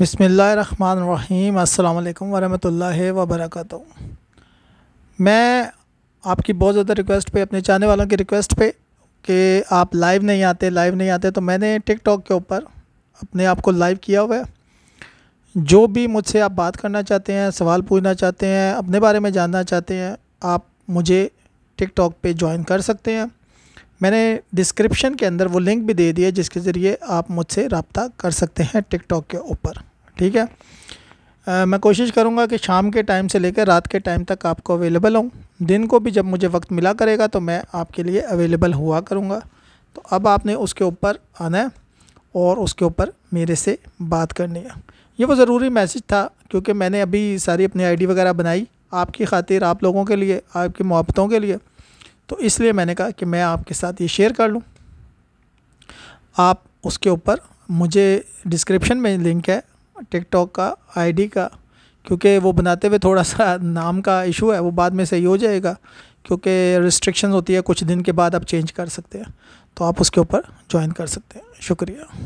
बसमीम् अल्लाम वरहमतुल्लाहि वबरकatuh मैं आपकी बहुत ज़्यादा रिक्वेस्ट पे अपने चाहने वालों की रिक्वेस्ट पे कि आप लाइव नहीं आते लाइव नहीं आते तो मैंने टिकटॉक के ऊपर अपने आप को लाइव किया हुआ है जो भी मुझसे आप बात करना चाहते हैं सवाल पूछना चाहते हैं अपने बारे में जानना चाहते हैं आप मुझे टिकटॉक पे ज्वाइन कर सकते हैं मैंने डिस्क्रिप्शन के अंदर वो लिंक भी दे दिया जिसके ज़रिए आप मुझसे रबता कर सकते हैं टिकटॉक के ऊपर ठीक है आ, मैं कोशिश करूँगा कि शाम के टाइम से लेकर रात के टाइम तक आपको अवेलेबल हूँ दिन को भी जब मुझे वक्त मिला करेगा तो मैं आपके लिए अवेलेबल हुआ करूँगा तो अब आपने उसके ऊपर आना है और उसके ऊपर मेरे से बात करनी है ये वो ज़रूरी मैसेज था क्योंकि मैंने अभी सारी अपनी आईडी वगैरह बनाई आपकी खातिर आप लोगों के लिए आपकी मोहब्बतों के लिए तो इसलिए मैंने कहा कि मैं आपके साथ ये शेयर कर लूँ आप उसके ऊपर मुझे डिस्क्रिप्शन में लिंक है टिकटॉक का आईडी का क्योंकि वो बनाते हुए थोड़ा सा नाम का इशू है वो बाद में सही हो जाएगा क्योंकि रिस्ट्रिक्शन होती है कुछ दिन के बाद आप चेंज कर सकते हैं तो आप उसके ऊपर ज्वाइन कर सकते हैं शुक्रिया